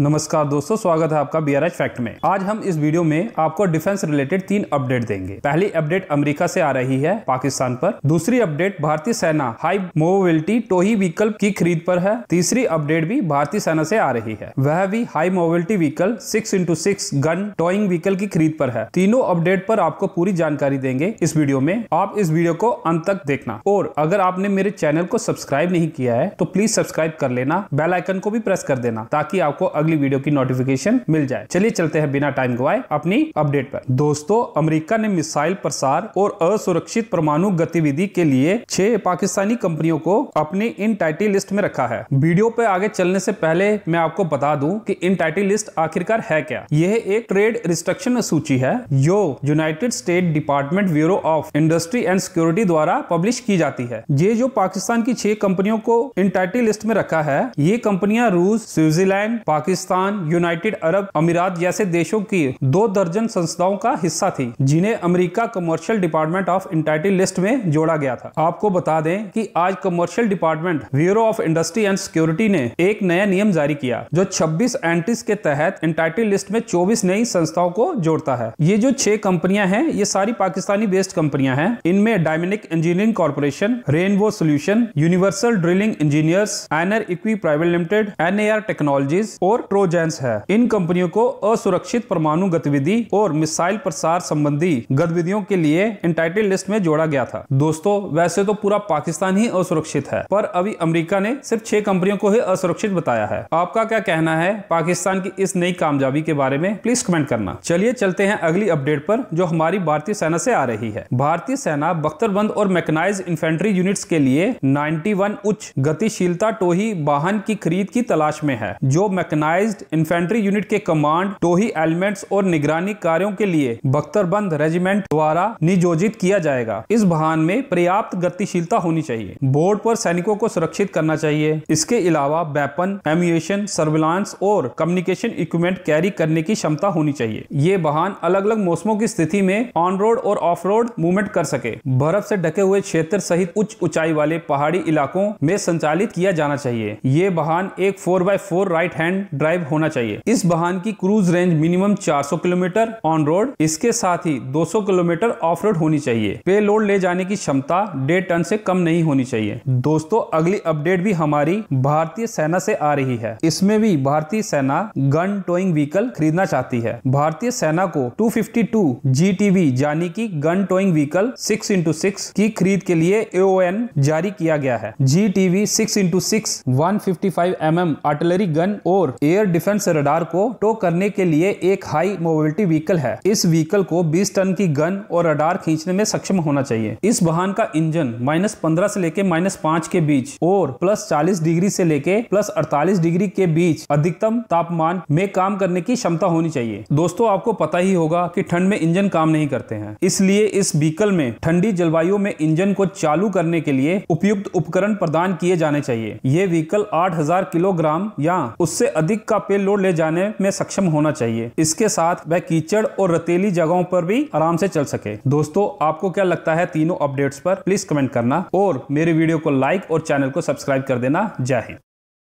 नमस्कार दोस्तों स्वागत है आपका बी आर एच फैक्ट में आज हम इस वीडियो में आपको डिफेंस रिलेटेड तीन अपडेट देंगे पहली अपडेट अमेरिका से आ रही है पाकिस्तान पर दूसरी अपडेट भारतीय सेना हाई मोबिलिटी टोही व्हीकल की खरीद पर है तीसरी अपडेट भी भारतीय सेना से आ रही है वह भी high mobility vehicle six into six gun towing vehicle की खरीद पर है तीनों अपडेट पर आपको पूरी जानकारी देंगे इस वीडियो में आप इस वीडियो को अंत तक देखना और अगर आपने मेरे चैनल को सब्सक्राइब नहीं किया है तो प्लीज सब्सक्राइब कर लेना बेलाइकन को भी प्रेस कर देना ताकि आपको अगली वीडियो की नोटिफिकेशन मिल जाए चलिए चलते हैं बिना टाइम गवाए अपनी अपडेट पर दोस्तों अमेरिका ने मिसाइल प्रसार और असुरक्षित परमाणु गतिविधि के लिए छह पाकिस्तानी कंपनियों को अपनी इन टाइटी लिस्ट में रखा है वीडियो पे आगे चलने से पहले मैं आपको बता दूं कि इन टाइटी लिस्ट आखिरकार है क्या यह एक ट्रेड रिस्ट्रक्शन सूची है जो United State Department bureau of industry and Security द्वारा पब्लिश की जाती है ये जो पाकिस्तान की छह कंपनियों को इन टाइटी लिस्ट में रखा है ये कंपनियां रूस Switzerland Pakistan Pakistan United Arab अमीरात जैसे देशों की दो दर्जन संस्थाओं का हिस्सा थी जिन्हें America commercial department of entity list में जोड़ा गया था आपको बता दें कि आज commercial department bureau of industry and security ने एक नया नियम जारी किया जो 26 एंट्रीज के तहत इंटाइटल लिस्ट में 24 नई संस्थाओं को जोड़ता है ये जो छह कंपनियां हैं ये सारी पाकिस्तानी बेस्ड कंपनियां हैं इनमें Dynamic Engineering Corporation Rainbow Solution Universal Drilling Engineers Enerquip Private Limited N Technologies और ट्रोजेंस है इन कंपनियों को असुरक्षित परमाणु गतिविधि और मिसाइल प्रसार संबंधी गतिविधियों के लिए इंटाइटल लिस्ट में जोड़ा गया था दोस्तों वैसे तो पूरा पाकिस्तान ही असुरक्षित है पर अभी अमरीका ने सिर्फ छह कंपनियों को ही असुरक्षित बताया है आपका क्या कहना है पाकिस्तान की इस नई कामयाबी के बारे में प्लीज कमेंट करना चलिए चलते हैं अगली अपडेट पर जो हमारी भारतीय सेना से आ रही है भारतीय सेना बख्तरबंद और मैकेनाइज इन्फेंट्री यूनिट्स के लिए 91 उच्च गतिशीलता टोही वाहन की खरीद की तलाश में है जो मैकेनाइज मैकेनाइज्ड इन्फेंट्री यूनिट के कमांड टोही एलिमेंट्स और निगरानी कार्यों के लिए बख्तरबंद रेजिमेंट द्वारा नियोजित किया जाएगा इस वाहन में पर्याप्त गतिशीलता होनी चाहिए बोर्ड पर सैनिकों को सुरक्षित करना चाहिए इसके अलावा वेपन एम्यूएशन सर्विलांस और कम्युनिकेशन इक्विपमेंट कैरी करने की क्षमता होनी चाहिए ये वाहन अलग अलग मौसमों की स्थिति में ऑन रोड और ऑफ रोड मूवमेंट कर सके बर्फ से ढके हुए क्षेत्र सहित उच्च ऊंचाई वाले पहाड़ी इलाकों में संचालित किया जाना चाहिए ये वाहन एक four by four right hand drive होना चाहिए इस वाहन की cruise range minimum 400 kilometre on road इसके साथ ही 200 किलोमीटर ऑफ रोड होनी चाहिए पे लोड ले जाने की क्षमता डेढ़ टन से कम नहीं होनी चाहिए दोस्तों अगली अपडेट भी हमारी भारतीय सेना से आ रही है इसमें भी भारतीय सेना गन टोइंग व्हीकल खरीदना चाहती है भारतीय सेना को 252 फिफ्टी यानी कि gun towing vehicle 6 into six की खरीद के लिए एओएन जारी किया गया है G TV six into six one fifty five M M artillery gun और ए एयर डिफेंस रडार को टो करने के लिए एक हाई मोबिलिटी व्हीकल है इस व्हीकल को 20 टन की गन और रडार खींचने में सक्षम होना चाहिए इस वाहन का इंजन माइनस पंद्रह से लेके माइनस पाँच के बीच और प्लस चालीस डिग्री से लेके प्लस अड़तालीस डिग्री के बीच अधिकतम तापमान में काम करने की क्षमता होनी चाहिए दोस्तों आपको पता ही होगा की ठंड में इंजन काम नहीं करते हैं इसलिए इस व्हीकल में ठंडी जलवायु में इंजन को चालू करने के लिए उपयुक्त उपकरण प्रदान किए जाने चाहिए ये व्हीकल 8000 किलोग्राम या उससे अधिक का पे लोड ले जाने में सक्षम होना चाहिए इसके साथ वह कीचड़ और रतीली जगहों पर भी आराम से चल सके दोस्तों आपको क्या लगता है तीनों अपडेट्स पर प्लीज कमेंट करना और मेरे वीडियो को लाइक और चैनल को सब्सक्राइब कर देना जय हिंद